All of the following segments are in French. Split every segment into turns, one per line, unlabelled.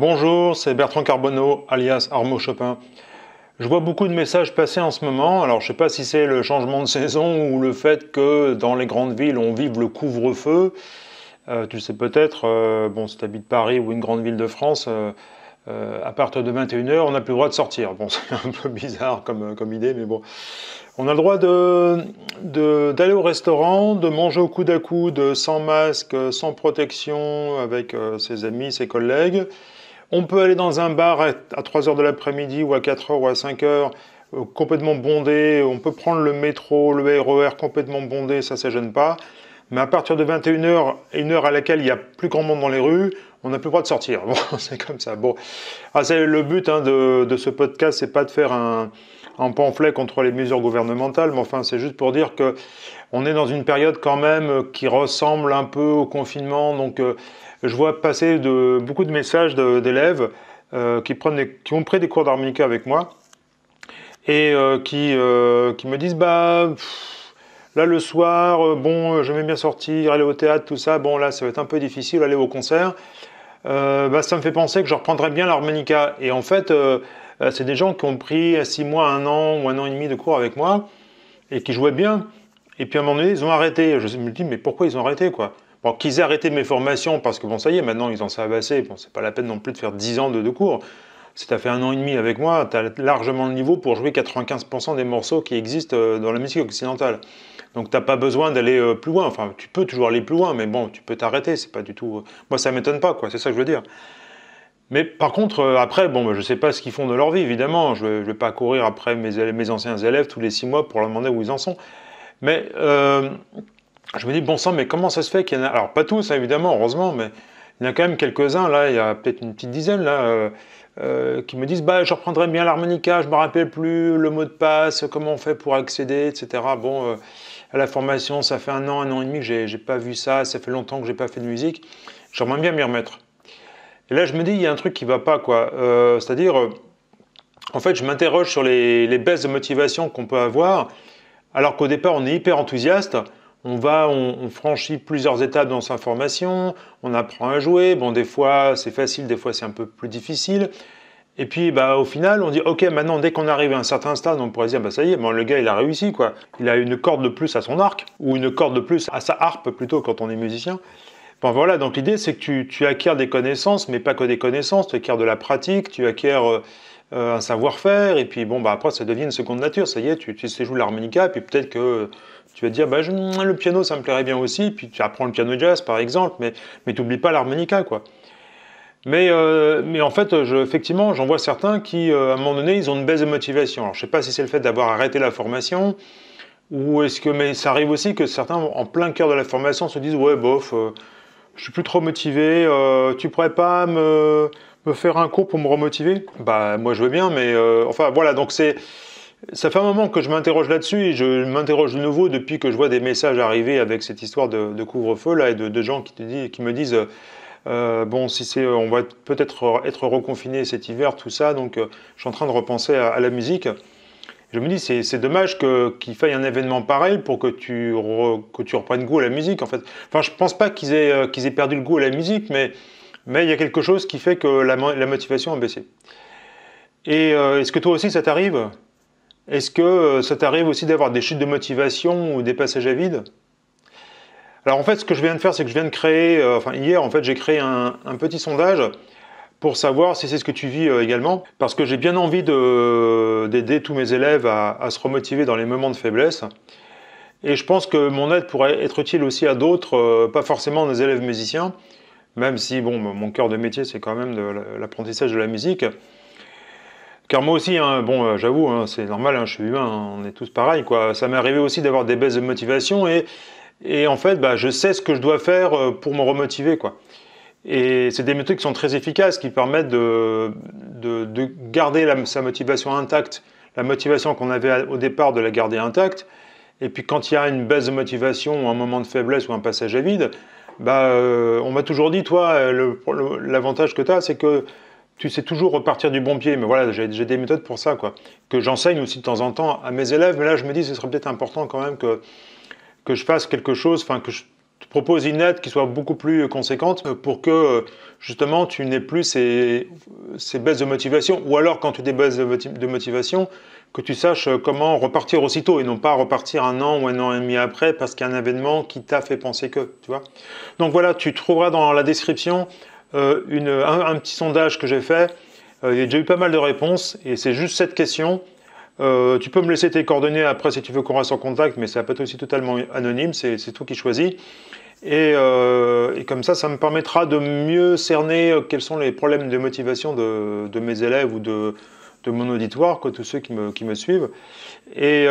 Bonjour, c'est Bertrand Carbonneau, alias Armo Chopin. Je vois beaucoup de messages passer en ce moment. Alors, je ne sais pas si c'est le changement de saison ou le fait que dans les grandes villes, on vive le couvre-feu. Euh, tu sais peut-être, euh, bon, si tu habites Paris ou une grande ville de France, euh, à partir de 21h, on n'a plus le droit de sortir. Bon, c'est un peu bizarre comme, idée, mais bon. On a le droit d'aller au restaurant, de manger au coude à coude, sans masque, sans protection, avec ses amis, ses collègues. On peut aller dans un bar à 3h de l'après-midi ou à 4h ou à 5h euh, complètement bondé, on peut prendre le métro, le RER e complètement bondé, ça ne gêne pas. Mais à partir de 21h, une heure à laquelle il n'y a plus grand monde dans les rues, on n'a plus le droit de sortir. Bon, c'est comme ça. Bon, ah, c'est le but hein, de, ce podcast, c'est pas de faire un, pamphlet contre les mesures gouvernementales, mais enfin, c'est juste pour dire que on est dans une période quand même qui ressemble un peu au confinement. Donc, euh, je vois passer de, beaucoup de messages d'élèves euh, qui, prennent qui ont pris des cours d'harmonica avec moi et euh, qui, qui me disent bah. Là, le soir, euh, bon, euh, je vais bien sortir, aller au théâtre, tout ça. Bon, là, ça va être un peu difficile, aller au concert. Euh, bah, ça me fait penser que je reprendrais bien l'harmonica. Et en fait, c'est des gens qui ont pris 6 mois, un an ou un an et demi de cours avec moi et qui jouaient bien. Et puis à un moment donné, ils ont arrêté. Je me dis, mais pourquoi ils ont arrêté quoi Bon, qu'ils aient arrêté mes formations parce que bon, ça y est, maintenant ils ont ça assez. bon, c'est pas la peine non plus de faire 10 ans de cours si tu as fait un an et demi avec moi, tu as largement le niveau pour jouer 95% des morceaux qui existent euh, dans la musique occidentale. Donc t'as pas besoin d'aller euh, plus loin. Enfin, tu peux toujours aller plus loin, mais bon, tu peux t'arrêter. C'est pas du tout. Euh, moi, ça m'étonne pas, quoi. C'est ça que je veux dire. Mais par contre, après, bon, bah, je sais pas ce qu'ils font de leur vie, évidemment. Je, ne vais pas courir après mes, anciens élèves tous les six mois pour leur demander où ils en sont. Mais je me dis, bon sang, mais comment ça se fait qu'il y en a Alors pas tous, hein, évidemment, heureusement, mais il y a quand même quelques-uns, là, il y a peut-être une petite dizaine, là, euh, euh, qui me disent bah, je reprendrai bien l'harmonica, je ne me rappelle plus le mot de passe, comment on fait pour accéder, etc. Bon, euh, à la formation, ça fait un an, un an et demi que n'ai pas vu ça, ça fait longtemps que je j'ai pas fait de musique, j'aimerais bien m'y remettre. Et là, je me dis, il y a un truc qui ne va pas, quoi. C'est-à-dire, en fait, je m'interroge sur les, les, baisses de motivation qu'on peut avoir, alors qu'au départ, on est hyper enthousiaste on va, on, franchit plusieurs étapes dans sa formation, on apprend à jouer. Bon, des fois c'est facile, des fois c'est un peu plus difficile. Et puis, bah, au final, on dit, OK, maintenant, dès qu'on arrive à un certain stade, on pourrait dire, bah, ça y est, le gars, il a réussi, quoi. Il a une corde de plus à son arc, ou une corde de plus à sa harpe, plutôt, quand on est musicien. Bon, voilà, donc l'idée, c'est que tu, tu, acquiers des connaissances, mais pas que des connaissances, tu acquiers de la pratique, tu acquiers euh, un savoir-faire, et puis, bon, bah, après, ça devient une seconde nature, ça y est, tu, tu sais jouer l'harmonica, puis peut-être que tu vas te dire, bah, mm, le piano, ça me plairait bien aussi, puis tu apprends le piano jazz, par exemple, mais, mais tu n'oublies pas l'harmonica, quoi. Mais, euh, mais, en fait, effectivement, j'en vois certains qui, euh, à un moment donné, ils ont une baisse de motivation. Alors, je ne sais pas si c'est le fait d'avoir arrêté la formation, ou est-ce que... Mais ça arrive aussi que certains, en plein cœur de la formation, se disent, ouais, bof, je euh, je suis plus trop motivé, tu pourrais pas me, me, faire un cours pour me remotiver Bah, moi, je veux bien, mais... enfin, voilà, donc c'est... Ça fait un moment que je m'interroge là-dessus et je m'interroge de nouveau depuis que je vois des messages arriver avec cette histoire de, couvre-feu là et de, gens qui, qui, me disent euh, bon si on va peut-être être reconfiné cet hiver tout ça donc euh, je suis en train de repenser à, la musique. Je me dis c'est dommage qu'il faille un événement pareil pour que tu, que tu reprennes goût à la musique en fait. Enfin je pense pas qu'ils aient, euh, qu'ils aient perdu le goût à la musique mais mais il y a quelque chose qui fait que la motivation a baissé. Et est-ce que toi aussi ça t'arrive est-ce que euh, ça t'arrive aussi d'avoir des chutes de motivation ou des passages à vide Alors en fait, ce que je viens de faire, c'est que je viens de créer, euh, enfin hier en fait, j'ai créé un, petit sondage pour savoir si c'est ce que tu vis euh, également, parce que j'ai bien envie d'aider tous mes élèves à, se remotiver dans les moments de faiblesse. Et je pense que mon aide pourrait être utile aussi à d'autres, pas forcément nos élèves musiciens, même si bon, mon cœur de métier, c'est quand même l'apprentissage de la musique. Car moi aussi, hein, bon, euh, j'avoue, hein, c'est normal, hein, je suis humain, on est tous pareils, quoi. Ça m'est arrivé aussi d'avoir des baisses de motivation et, en fait, bah, je sais ce que je dois faire euh, pour me remotiver, quoi. Et c'est des méthodes qui sont très efficaces, qui permettent de, garder sa motivation intacte, la motivation qu'on avait au départ de la garder intacte. Et puis quand il y a une baisse de motivation ou un moment de faiblesse ou un passage à vide, bah, euh, on m'a toujours dit, toi, l'avantage que tu as, c'est que tu sais toujours repartir du bon pied. Mais voilà, j'ai des méthodes pour ça, quoi. Que j'enseigne aussi de temps en temps à mes élèves. Mais là, je me dis, ce serait peut-être important quand même que, que je fasse quelque chose, enfin, que je te propose une aide qui soit beaucoup plus conséquente pour que, justement, tu n'aies plus ces, ces baisses de motivation. Ou alors, quand tu as des baisses de motivation, que tu saches comment repartir aussitôt et non pas repartir un an ou un an et demi après parce qu'il y a un événement qui t'a fait penser que, tu vois. Donc voilà, tu trouveras dans la description euh, un, petit sondage que j'ai fait. Euh, il y a déjà eu pas mal de réponses et c'est juste cette question. Euh, tu peux me laisser tes coordonnées après si tu veux qu'on reste en contact, mais ça peut être aussi totalement anonyme, c'est toi qui choisis. Et, comme ça, ça me permettra de mieux cerner quels sont les problèmes de motivation de, mes élèves ou de, mon auditoire, que tous ceux qui me, suivent. Et,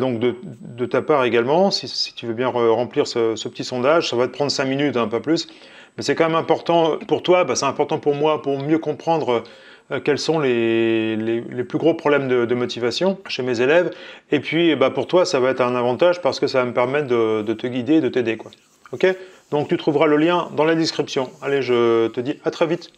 donc de, ta part également, si, tu veux bien remplir ce, petit sondage, ça va te prendre 5 minutes, un hein, peu plus. Mais c'est quand même important pour toi, bah, c'est important pour moi pour mieux comprendre euh, quels sont les, plus gros problèmes de, motivation chez mes élèves. Et puis bah, pour toi, ça va être un avantage parce que ça va me permettre de, te guider de t'aider. Donc tu trouveras le lien dans la description. Allez, je te dis à très vite.